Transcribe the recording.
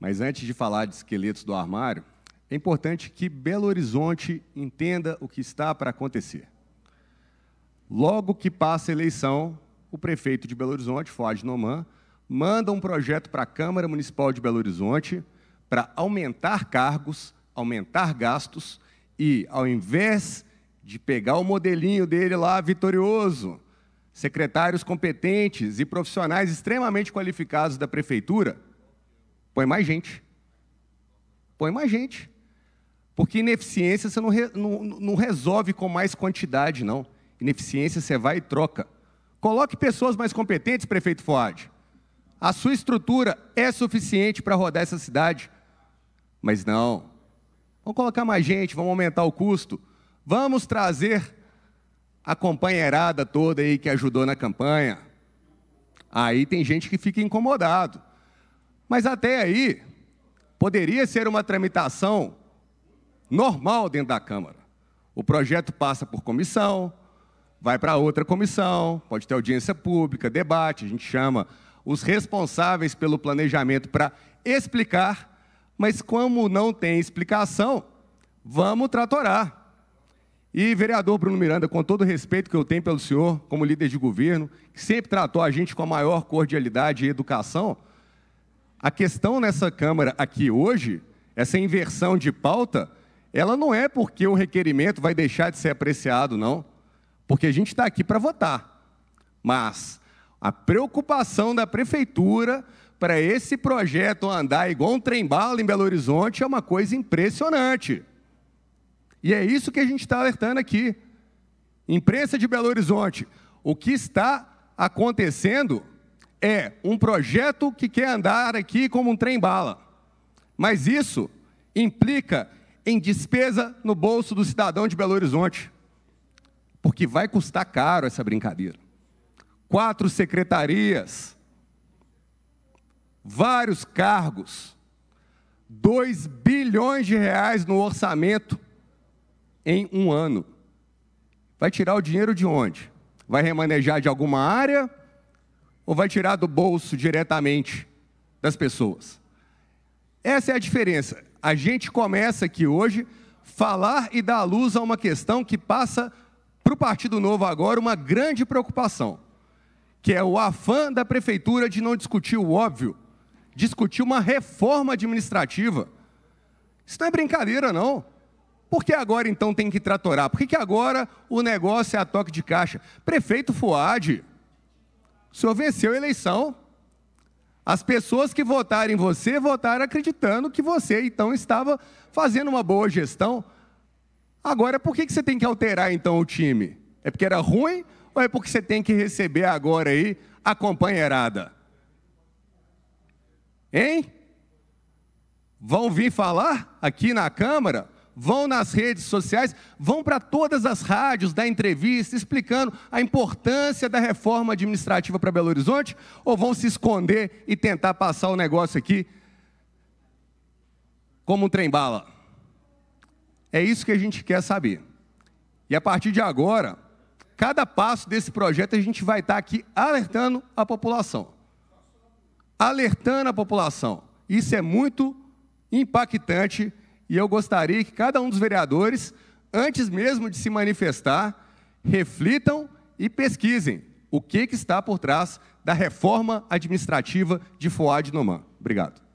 Mas antes de falar de esqueletos do armário, é importante que Belo Horizonte entenda o que está para acontecer. Logo que passa a eleição, o prefeito de Belo Horizonte, Fuad Noman, manda um projeto para a Câmara Municipal de Belo Horizonte para aumentar cargos, aumentar gastos e, ao invés de pegar o modelinho dele lá vitorioso, secretários competentes e profissionais extremamente qualificados da prefeitura, Põe mais gente. Põe mais gente. Porque ineficiência você não, re, não, não resolve com mais quantidade, não. Ineficiência você vai e troca. Coloque pessoas mais competentes, prefeito Fuad. A sua estrutura é suficiente para rodar essa cidade. Mas não. Vamos colocar mais gente, vamos aumentar o custo. Vamos trazer a companheirada toda aí que ajudou na campanha. Aí tem gente que fica incomodado. Mas até aí, poderia ser uma tramitação normal dentro da Câmara. O projeto passa por comissão, vai para outra comissão, pode ter audiência pública, debate, a gente chama os responsáveis pelo planejamento para explicar, mas como não tem explicação, vamos tratorar. E, vereador Bruno Miranda, com todo o respeito que eu tenho pelo senhor, como líder de governo, que sempre tratou a gente com a maior cordialidade e educação, a questão nessa Câmara aqui hoje, essa inversão de pauta, ela não é porque o requerimento vai deixar de ser apreciado, não. Porque a gente está aqui para votar. Mas a preocupação da Prefeitura para esse projeto andar igual um trem-bala em Belo Horizonte é uma coisa impressionante. E é isso que a gente está alertando aqui. Imprensa de Belo Horizonte, o que está acontecendo é um projeto que quer andar aqui como um trem-bala. Mas isso implica em despesa no bolso do cidadão de Belo Horizonte. Porque vai custar caro essa brincadeira. Quatro secretarias, vários cargos, 2 bilhões de reais no orçamento em um ano. Vai tirar o dinheiro de onde? Vai remanejar de alguma área ou vai tirar do bolso diretamente das pessoas. Essa é a diferença. A gente começa aqui hoje falar e dar luz a uma questão que passa para o Partido Novo agora uma grande preocupação, que é o afã da prefeitura de não discutir o óbvio, discutir uma reforma administrativa. Isso não é brincadeira, não. Por que agora então tem que tratorar? Por que, que agora o negócio é a toque de caixa? Prefeito Fuad, o senhor venceu a eleição. As pessoas que votaram em você votaram acreditando que você então estava fazendo uma boa gestão. Agora, por que você tem que alterar então o time? É porque era ruim ou é porque você tem que receber agora aí a companheirada? Hein? Vão vir falar aqui na Câmara? vão nas redes sociais, vão para todas as rádios da entrevista explicando a importância da reforma administrativa para Belo Horizonte ou vão se esconder e tentar passar o negócio aqui como um trem-bala? É isso que a gente quer saber. E a partir de agora, cada passo desse projeto a gente vai estar aqui alertando a população. Alertando a população. Isso é muito impactante e eu gostaria que cada um dos vereadores, antes mesmo de se manifestar, reflitam e pesquisem o que, que está por trás da reforma administrativa de FOAD Noman. Obrigado.